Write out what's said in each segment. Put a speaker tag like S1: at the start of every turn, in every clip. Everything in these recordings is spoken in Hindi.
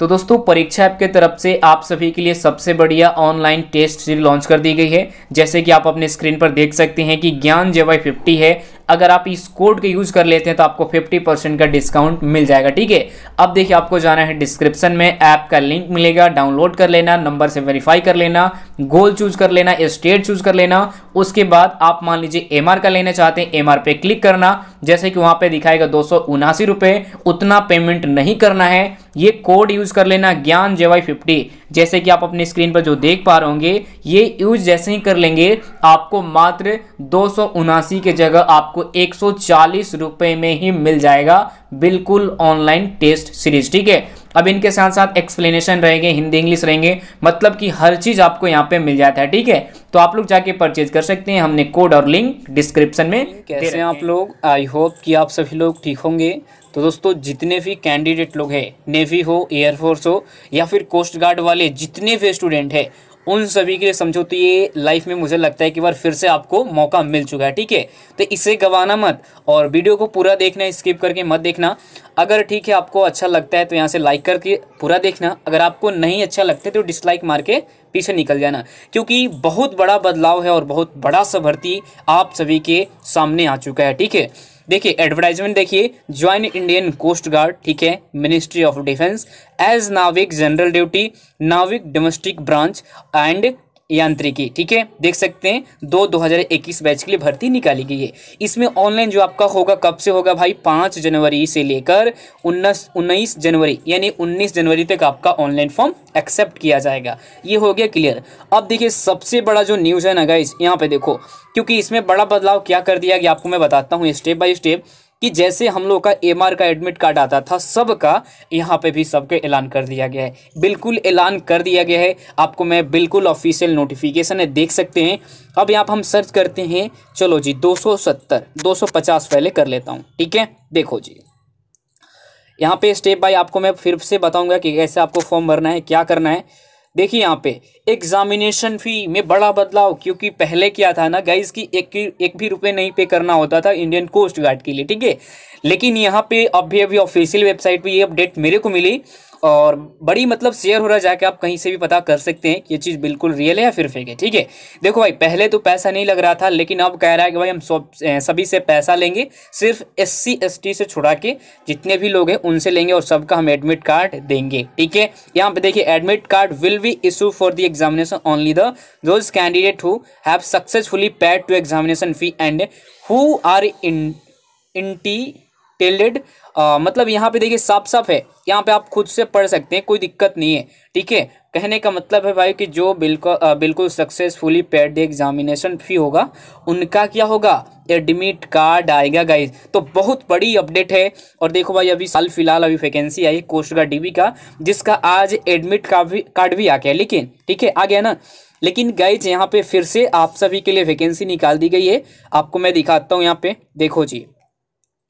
S1: तो दोस्तों परीक्षा ऐप के तरफ से आप सभी के लिए सबसे बढ़िया ऑनलाइन टेस्ट सीरीज लॉन्च कर दी गई है जैसे कि आप अपने स्क्रीन पर देख सकते हैं कि ज्ञान जेवाई फिफ्टी है अगर आप इस कोड को यूज़ कर लेते हैं तो आपको 50 परसेंट का डिस्काउंट मिल जाएगा ठीक है अब देखिए आपको जाना है डिस्क्रिप्शन में ऐप का लिंक मिलेगा डाउनलोड कर लेना नंबर से वेरीफाई कर लेना गोल चूज कर लेना स्टेट चूज कर लेना उसके बाद आप मान लीजिए एम का लेना चाहते हैं एम पे क्लिक करना जैसे कि वहां पर दिखाएगा दो रुपए उतना पेमेंट नहीं करना है ये कोड यूज़ कर लेना ज्ञान जेवाई फिफ्टी जैसे कि आप अपनी स्क्रीन पर जो देख पा रहे होंगे ये यूज जैसे ही कर लेंगे आपको मात्र दो के जगह आपको आपको एक सौ में ही मिल जाएगा बिल्कुल ऑनलाइन टेस्ट सीरीज ठीक है अब इनके साथ साथ एक्सप्लेनेशन रहेंगे हिंदी इंग्लिश रहेंगे मतलब कि हर चीज़ आपको यहाँ पे मिल जाता है ठीक है तो आप लोग जाके परचेज कर सकते हैं हमने कोड और लिंक डिस्क्रिप्शन में कैसे हैं आप लोग आई होप कि आप सभी लोग ठीक होंगे तो दोस्तों जितने भी कैंडिडेट लोग हैं नेवी हो एयरफोर्स हो या फिर कोस्ट गार्ड वाले जितने भी स्टूडेंट हैं उन सभी के लिए समझो तो ये लाइफ में मुझे लगता है कि बार फिर से आपको मौका मिल चुका है ठीक है तो इसे गंवाना मत और वीडियो को पूरा देखना स्किप करके मत देखना अगर ठीक है आपको अच्छा लगता है तो यहाँ से लाइक करके पूरा देखना अगर आपको नहीं अच्छा लगता है तो डिसलाइक मार के पीछे निकल जाना क्योंकि बहुत बड़ा बदलाव है और बहुत बड़ा सा भर्ती आप सभी के सामने आ चुका है ठीक है देखिए एडवर्टाइजमेंट देखिए ज्वाइन इंडियन कोस्ट गार्ड ठीक है ministry of defence as Navik general duty Navik domestic branch and Yantriki ठीक है देख सकते हैं दो 2021 बैच के लिए भर्ती निकाली गई है इसमें ऑनलाइन जो आपका होगा कब से होगा भाई पांच जनवरी से लेकर उन्नीस उन्नीस जनवरी यानी उन्नीस जनवरी तक आपका ऑनलाइन फॉर्म एक्सेप्ट किया जाएगा ये हो गया क्लियर अब देखिए सबसे बड़ा जो न्यूज़ है ना गाइज यहाँ पे देखो क्योंकि इसमें बड़ा बदलाव क्या कर दिया गया आपको मैं बताता हूँ स्टेप बाई स्टेप कि जैसे हम लोग का एम का एडमिट कार्ड आता था सबका यहाँ पे भी सबके ऐलान कर दिया गया है बिल्कुल ऐलान कर दिया गया है आपको मैं बिल्कुल ऑफिशियल नोटिफिकेशन है देख सकते हैं अब यहाँ पर हम सर्च करते हैं चलो जी 270 250 पहले कर लेता हूँ ठीक है देखो जी यहाँ पे स्टेप बाय आपको मैं फिर से बताऊंगा कि कैसे आपको फॉर्म भरना है क्या करना है देखिए यहाँ पे एग्जामिनेशन फी में बड़ा बदलाव क्योंकि पहले क्या था ना गाइज की एक एक भी रुपए नहीं पे करना होता था इंडियन कोस्ट गार्ड के लिए ठीक है लेकिन यहाँ पे अभी अभी ऑफिशियल वेबसाइट पे ये अपडेट मेरे को मिली और बड़ी मतलब शेयर हो रहा है जाके आप कहीं से भी पता कर सकते हैं कि ये चीज़ बिल्कुल रियल है या फिर फेक है ठीक है देखो भाई पहले तो पैसा नहीं लग रहा था लेकिन अब कह रहा है कि भाई हम सब सभी से पैसा लेंगे सिर्फ एस सी एस टी से छुड़ा के जितने भी लोग हैं उनसे लेंगे और सबका हम एडमिट कार्ड देंगे ठीक है यहाँ पे देखिए admit card will be issue for the examination only the those candidate who have successfully paid to examination fee and who are in entitled मतलब यहाँ पे देखिए साफ साफ है यहाँ पे आप खुद से पढ़ सकते हैं कोई दिक्कत नहीं है ठीक है कहने का मतलब है भाई कि जो बिल्कुल बिल्कुल सक्सेसफुली पेड एग्जामिनेशन फी होगा उनका क्या होगा एडमिट कार्ड आएगा गाइज तो बहुत बड़ी अपडेट है और देखो भाई अभी साल फिलहाल अभी वैकेंसी आई कोस्ट गार्ड डीबी का जिसका आज एडमिट कार्ड भी कार्ड भी आ गया लेकिन ठीक है आ गया ना लेकिन गाइज यहाँ पे फिर से आप सभी के लिए वैकेंसी निकाल दी गई है आपको मैं दिखाता हूँ यहाँ पे देखो जी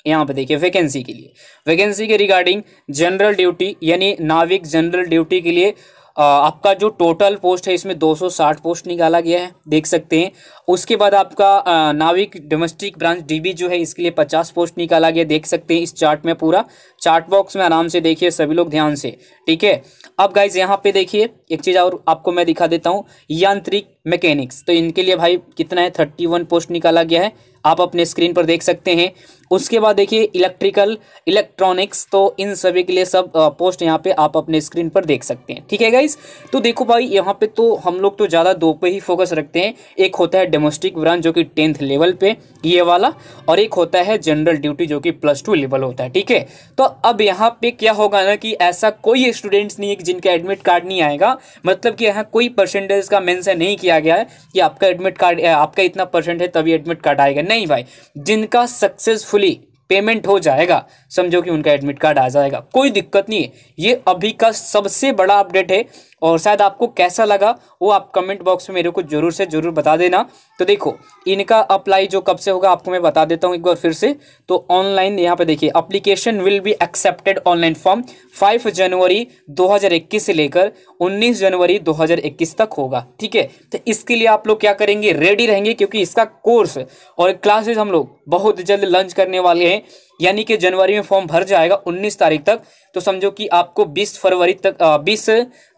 S1: यहाँ पे देखिए वैकेंसी के लिए वैकेंसी के रिगार्डिंग जनरल ड्यूटी यानी नाविक जनरल ड्यूटी के लिए आपका जो टोटल पोस्ट है इसमें 260 पोस्ट निकाला गया है देख सकते हैं उसके बाद आपका नाविक डोमेस्टिक ब्रांच डीबी जो है इसके लिए 50 पोस्ट निकाला गया देख सकते हैं इस चार्ट में पूरा चार्ट बॉक्स में आराम से देखिए सभी लोग ध्यान से ठीक है अब गाइज यहाँ पे देखिए एक चीज़ और आपको मैं दिखा देता हूँ यांत्रिक मैकेनिक्स तो इनके लिए भाई कितना है थर्टी पोस्ट निकाला गया है आप अपने स्क्रीन पर देख सकते हैं उसके बाद देखिए इलेक्ट्रिकल इलेक्ट्रॉनिक्स तो इन सभी के लिए सब पोस्ट यहाँ पे आप अपने स्क्रीन पर देख सकते हैं ठीक है गाइज तो देखो भाई यहाँ पे तो हम लोग तो ज़्यादा दो पे ही फोकस रखते हैं एक होता है डोमेस्टिक ब्रांच जो कि टेंथ लेवल पे ये वाला और एक होता है जनरल ड्यूटी जो कि प्लस टू लेवल होता है ठीक है तो अब यहाँ पे क्या होगा ना कि ऐसा कोई स्टूडेंट्स नहीं है जिनका एडमिट कार्ड नहीं आएगा मतलब कि यहाँ कोई परसेंटेज का मैंसन नहीं किया गया है कि आपका एडमिट कार्ड आपका इतना परसेंट है तभी एडमिट कार्ड आएगा नहीं भाई जिनका सक्सेसफुली पेमेंट हो जाएगा समझो कि उनका एडमिट कार्ड आ जाएगा कोई दिक्कत नहीं है ये अभी का सबसे बड़ा अपडेट है और शायद आपको कैसा लगा वो आप कमेंट बॉक्स में मेरे को जरूर से ज़रूर बता देना तो देखो इनका अप्लाई जो कब से होगा आपको मैं बता देता हूँ एक बार फिर से तो ऑनलाइन यहाँ पे देखिए application will be accepted online form five January 2021 से लेकर 19 जनवरी 2021 तक होगा ठीक है तो इसके लिए आप लोग क्या करेंगे रेडी रहेंगे क्योंकि इसका कोर्स और क्लासेज हम लोग बहुत जल्द लंच करने वाले हैं यानी कि जनवरी में फॉर्म भर जाएगा 19 तारीख तक तो समझो कि आपको 20 फरवरी तक 20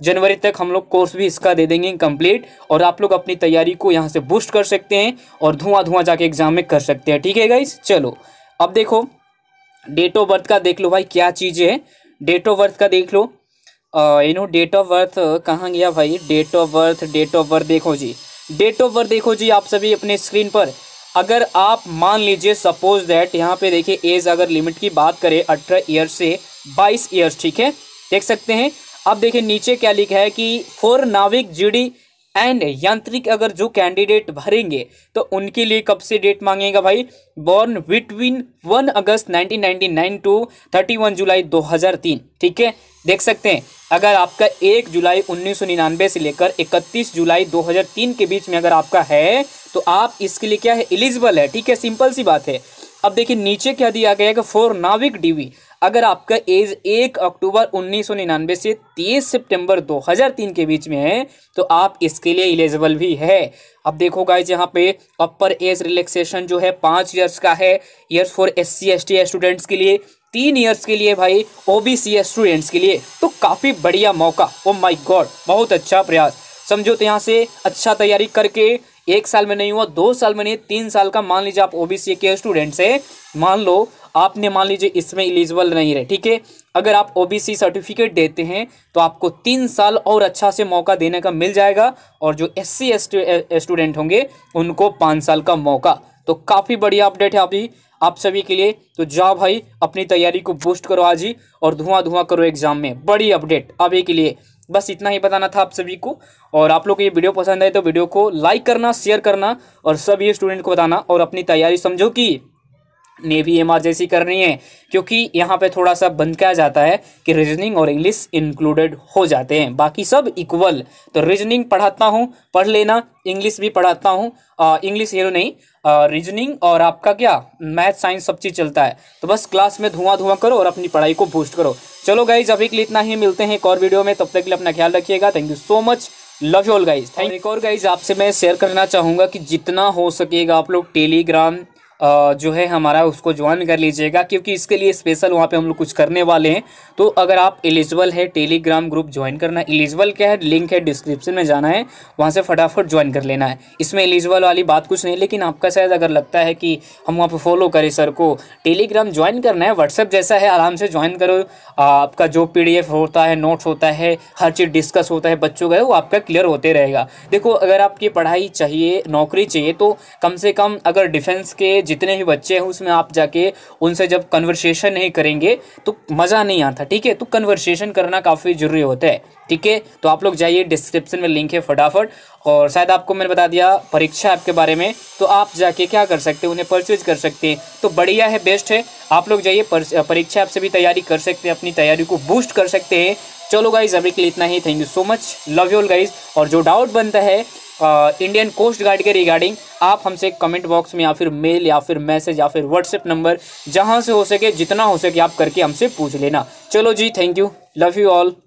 S1: जनवरी तक हम लोग कोर्स भी इसका दे देंगे कंप्लीट और आप लोग अपनी तैयारी को यहाँ से बूस्ट कर सकते हैं और धुआं धुआं जाके एग्जाम में कर सकते हैं ठीक है गाइस चलो अब देखो डेट ऑफ बर्थ का देख लो भाई क्या चीज़ है डेट ऑफ बर्थ का देख लो you know date of birth कहाँ गया भाई date of birth date of birth देखो जी डेट ऑफ बर्थ देखो जी आप सभी अपने स्क्रीन पर अगर आप मान लीजिए सपोज दैट यहाँ पे देखिए एज अगर लिमिट की बात करें अठारह ईयर से बाईस ईयर्स ठीक है देख सकते हैं अब देखिए नीचे क्या लिखा है कि फोर नाविक जीडी एंड यांत्रिक अगर जो कैंडिडेट भरेंगे तो उनके लिए कब से डेट मांगेगा भाई born between one August 1999 to one July 2003 ठीक है देख सकते हैं अगर आपका एक जुलाई 1999 से लेकर 31 जुलाई 2003 के बीच में अगर आपका है तो आप इसके लिए क्या है एलिजिबल है ठीक है सिंपल सी बात है अब देखिए नीचे क्या दिया गया है कि फॉर नाविक डीवी अगर आपका एज एक अक्टूबर 1999 से 30 सितंबर 2003 के बीच में है तो आप इसके लिए एलिजिबल भी है अब देखो गाइज यहाँ पे अपर एज रिलैक्सेशन जो है पाँच ईयर्स का है year for S C S T students के लिए तीन ईयर्स के लिए भाई ओ बी सी स्टूडेंट्स के लिए तो काफ़ी बढ़िया मौका ओ माई गॉड बहुत अच्छा प्रयास समझो तो यहाँ से अच्छा तैयारी करके एक साल में नहीं हुआ दो साल में नहीं तीन साल का मान लीजिए आप ओबीसी के स्टूडेंट से मान लो आपने मान लीजिए इसमें एलिजिबल नहीं रहे ठीक है अगर आप ओबीसी सर्टिफिकेट देते हैं तो आपको तीन साल और अच्छा से मौका देने का मिल जाएगा और जो एस सी स्टूडेंट होंगे उनको पाँच साल का मौका तो काफ़ी बढ़िया अपडेट है अभी आप सभी के लिए तो जाओ भाई अपनी तैयारी को बूस्ट करो आज ही और धुआं धुआं करो एग्जाम में बड़ी अपडेट अभी के लिए बस इतना ही बताना था आप सभी को और आप लोग को ये वीडियो पसंद आए तो वीडियो को लाइक करना शेयर करना और सभी स्टूडेंट को बताना और अपनी तैयारी समझो कि नेवी इमरजेंसी करनी है क्योंकि यहाँ पे थोड़ा सा बंद किया जाता है कि रीजनिंग और इंग्लिश इंक्लूडेड हो जाते हैं बाकी सब इक्वल तो रीजनिंग पढ़ाता हूँ पढ़ लेना इंग्लिश भी पढ़ाता हूँ इंग्लिश हेरो नहीं रीजनिंग और आपका क्या मैथ साइंस सब चीज़ चलता है तो बस क्लास में धुआं धुआं करो और अपनी पढ़ाई को बूस्ट करो चलो गाइज अभी के लिए इतना ही मिलते हैं एक और वीडियो में तब तक के लिए अपना ख्याल रखिएगा thank you so much love you all guys thank एक और गाइज आपसे मैं शेयर करना चाहूँगा कि जितना हो सकेगा आप लोग टेलीग्राम जो है हमारा उसको ज्वाइन कर लीजिएगा क्योंकि इसके लिए स्पेशल वहाँ पे हम लोग कुछ करने वाले हैं तो अगर आप एलिजिबल है टेलीग्राम ग्रुप ज्वाइन करना एलिजिबल क्या है लिंक है डिस्क्रिप्शन में जाना है वहाँ से फटाफट ज्वाइन कर लेना है इसमें एलिजिबल वाली बात कुछ नहीं लेकिन आपका शायद अगर लगता है कि हम वहाँ पर फॉलो करें सर को टेलीग्राम ज्वाइन करना है व्हाट्सएप जैसा है आराम से ज्वाइन करो आपका जो पी होता है नोट्स होता है हर चीज़ डिस्कस होता है बच्चों का वो आपका क्लियर होते रहेगा देखो अगर आपकी पढ़ाई चाहिए नौकरी चाहिए तो कम से कम अगर डिफेंस के जितने भी बच्चे हैं उसमें आप जाके उनसे जब कन्वर्सेशन नहीं करेंगे तो मज़ा नहीं आता ठीक है तो कन्वर्सेशन करना काफ़ी ज़रूरी होता है ठीक है तो आप लोग जाइए डिस्क्रिप्शन में लिंक है फटाफट और शायद आपको मैंने बता दिया परीक्षा ऐप के बारे में तो आप जाके क्या कर सकते हैं उन्हें परचेज कर सकते हैं तो बढ़िया है बेस्ट है आप लोग जाइए परीक्षा ऐप से भी तैयारी कर सकते हैं अपनी तैयारी को बूस्ट कर सकते हैं चलो गाइज अभी के लिए इतना ही thank you so much love you all guys और जो डाउट बनता है इंडियन कोस्ट गार्ड के रिगार्डिंग आप हमसे कमेंट बॉक्स में या फिर मेल या फिर मैसेज या फिर व्हाट्सएप नंबर जहाँ से हो सके जितना हो सके आप करके हमसे पूछ लेना चलो जी thank you love you all